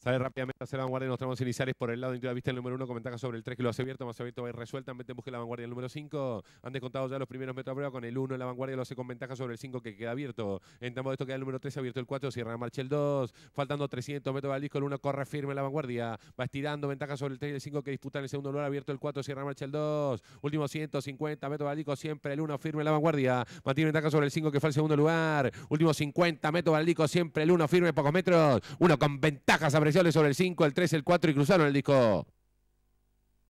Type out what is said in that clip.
Sale rápidamente hacer la vanguardia en los tramos iniciales por el lado de vista el número 1, ventaja sobre el 3 que lo hace abierto, más abierto va resuelta, mete en busca la vanguardia el número 5, han descontado ya los primeros metros a prueba con el 1 en la vanguardia, lo hace con ventaja sobre el 5 que queda abierto, en tambo de esto queda el número 3 abierto el 4, cierra marcha el 2, faltando 300 metros al disco, el 1 corre firme en la vanguardia, va estirando ventaja sobre el 3 y el 5 que disputa en el segundo lugar, abierto el 4, cierra marcha el 2, último 150 metros al disco, siempre el 1 firme en la vanguardia, mantiene ventaja sobre el 5 que fue al segundo lugar, último 50 metros al disco, siempre el 1 firme, pocos metros, Uno con ventaja sobre sobre el 5, el 3, el 4 y cruzaron el disco.